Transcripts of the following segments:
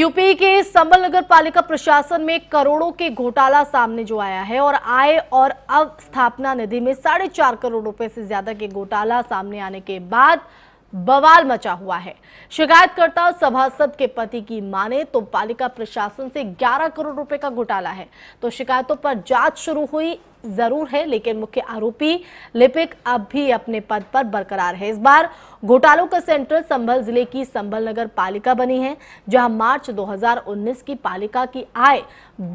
UP के संबल नगर पालिका प्रशासन में करोड़ों के घोटाला सामने जो आया है और आय और अवस्थापना निधि में साढ़े चार करोड़ रुपए से ज्यादा के घोटाला सामने आने के बाद बवाल मचा हुआ है शिकायतकर्ता सभासद के पति की माने तो पालिका प्रशासन से 11 करोड़ रुपए का घोटाला है तो शिकायतों पर जांच शुरू हुई जरूर है लेकिन मुख्य आरोपी लिपिक अब भी अपने पद पर बरकरार है इस बार घोटालों का सेंटर संभल जिले की संभल नगर पालिका बनी है जहां मार्च 2019 की पालिका की आय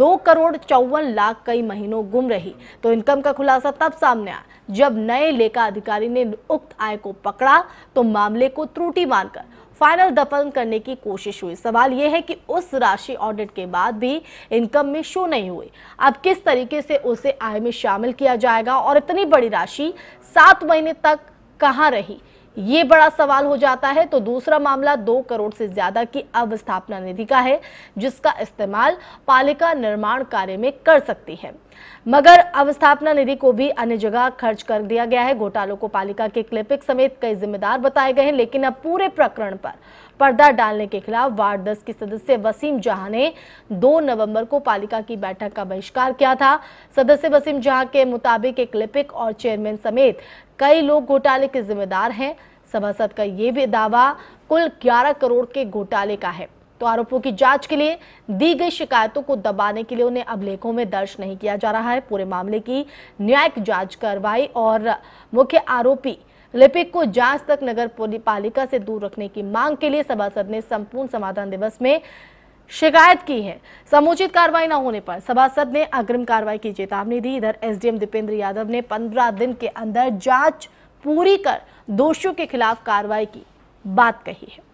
दो करोड़ चौवन लाख कई महीनों गुम रही तो इनकम का खुलासा तब सामने आया जब नए लेखा अधिकारी ने उक्त आय को पकड़ा तो मामले को त्रुटि मानकर फाइनल दफन करने की कोशिश हुई सवाल यह है कि उस राशि ऑडिट के बाद भी इनकम में शो नहीं हुई अब किस तरीके से उसे आय में शामिल किया जाएगा और इतनी बड़ी राशि सात महीने तक कहाँ रही ये बड़ा सवाल हो जाता है तो दूसरा मामला दो करोड़ से ज्यादा की अवस्थापना निधि का है जिसका इस्तेमाल पालिका निर्माण कार्य में कर सकती है मगर अवस्थापना निधि को भी अन्य जगह खर्च कर दिया गया है घोटालों को पालिका के क्लिपिक समेत कई जिम्मेदार बताए गए हैं लेकिन अब पूरे प्रकरण पर पर्दा डालने के खिलाफ वार्ड दस के सदस्य वसीम जहां ने 2 नवंबर को पालिका की बैठक का बहिष्कार किया था सदस्य वसीम जहां के मुताबिक एक लिपिक और चेयरमैन समेत कई लोग घोटाले के जिम्मेदार हैं सभासद का ये भी दावा कुल 11 करोड़ के घोटाले का है तो आरोपों की जांच के लिए दी गई शिकायतों को दबाने के लिए उन्हें अभिलेखों में दर्ज नहीं किया जा रहा है पूरे मामले की न्यायिक जांच करवाई और मुख्य आरोपी लिपिक को जांच तक नगर पालिका से दूर रखने की मांग के लिए सभासद ने संपूर्ण समाधान दिवस में शिकायत की है समुचित कार्रवाई न होने पर सभासद ने अग्रिम कार्रवाई की चेतावनी दी इधर एसडीएम दीपेंद्र यादव ने पंद्रह दिन के अंदर जांच पूरी कर दोषियों के खिलाफ कार्रवाई की बात कही है